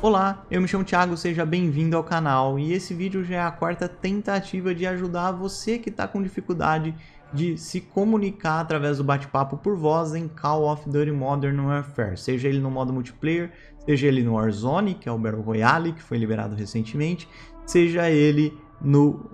Olá, eu me chamo Thiago, seja bem-vindo ao canal e esse vídeo já é a quarta tentativa de ajudar você que está com dificuldade de se comunicar através do bate-papo por voz em Call of Duty Modern Warfare, seja ele no modo multiplayer, seja ele no Warzone, que é o Battle Royale, que foi liberado recentemente, seja ele no,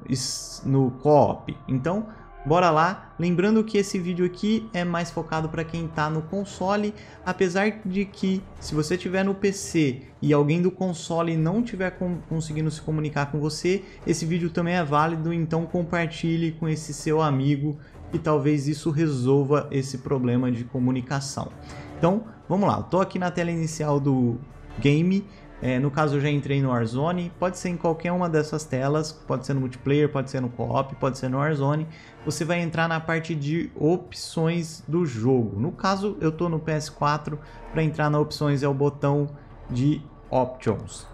no co-op. Então, Bora lá, lembrando que esse vídeo aqui é mais focado para quem está no console, apesar de que se você estiver no PC e alguém do console não estiver conseguindo se comunicar com você, esse vídeo também é válido, então compartilhe com esse seu amigo e talvez isso resolva esse problema de comunicação. Então, vamos lá, estou aqui na tela inicial do game é, no caso, eu já entrei no Warzone. Pode ser em qualquer uma dessas telas. Pode ser no multiplayer, pode ser no co-op, pode ser no Warzone. Você vai entrar na parte de opções do jogo. No caso, eu estou no PS4. Para entrar na opções é o botão de Options.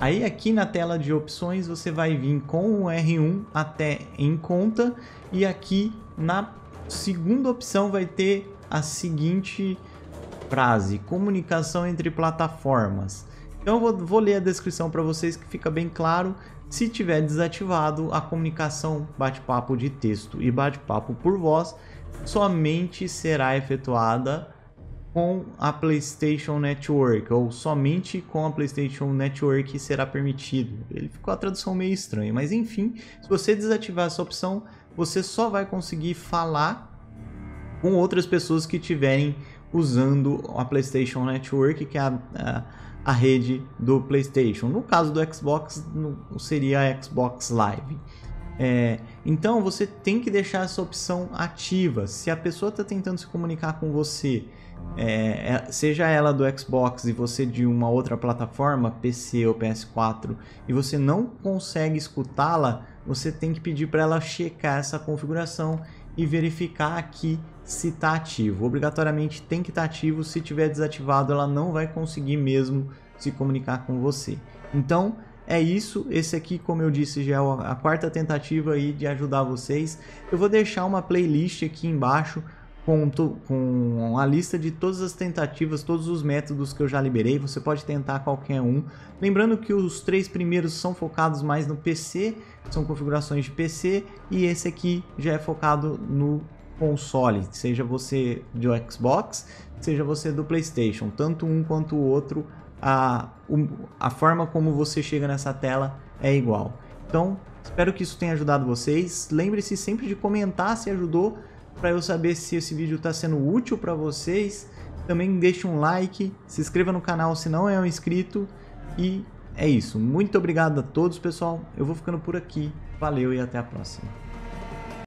Aí aqui na tela de opções você vai vir com o R1 até em conta e aqui na segunda opção vai ter a seguinte frase: comunicação entre plataformas. Então eu vou, vou ler a descrição para vocês que fica bem claro se tiver desativado a comunicação bate-papo de texto e bate-papo por voz, somente será efetuada com a PlayStation Network, ou somente com a PlayStation Network será permitido. Ele ficou a tradução meio estranha, mas enfim, se você desativar essa opção, você só vai conseguir falar com outras pessoas que estiverem usando a PlayStation Network, que é a, a a rede do PlayStation. No caso do Xbox, seria a Xbox Live. É, então você tem que deixar essa opção ativa. Se a pessoa está tentando se comunicar com você, é, é, seja ela do Xbox e você de uma outra plataforma, PC ou PS4, e você não consegue escutá-la, você tem que pedir para ela checar essa configuração e verificar que se está ativo. Obrigatoriamente tem que estar tá ativo, se tiver desativado ela não vai conseguir mesmo se comunicar com você. Então é isso, esse aqui como eu disse já é a quarta tentativa aí de ajudar vocês. Eu vou deixar uma playlist aqui embaixo com, com a lista de todas as tentativas, todos os métodos que eu já liberei, você pode tentar qualquer um. Lembrando que os três primeiros são focados mais no PC, são configurações de PC, e esse aqui já é focado no console, seja você do Xbox, seja você do PlayStation, tanto um quanto o outro, a, a forma como você chega nessa tela é igual. Então, espero que isso tenha ajudado vocês. Lembre-se sempre de comentar se ajudou, para eu saber se esse vídeo está sendo útil para vocês. Também deixe um like, se inscreva no canal se não é um inscrito. E é isso. Muito obrigado a todos, pessoal. Eu vou ficando por aqui. Valeu e até a próxima.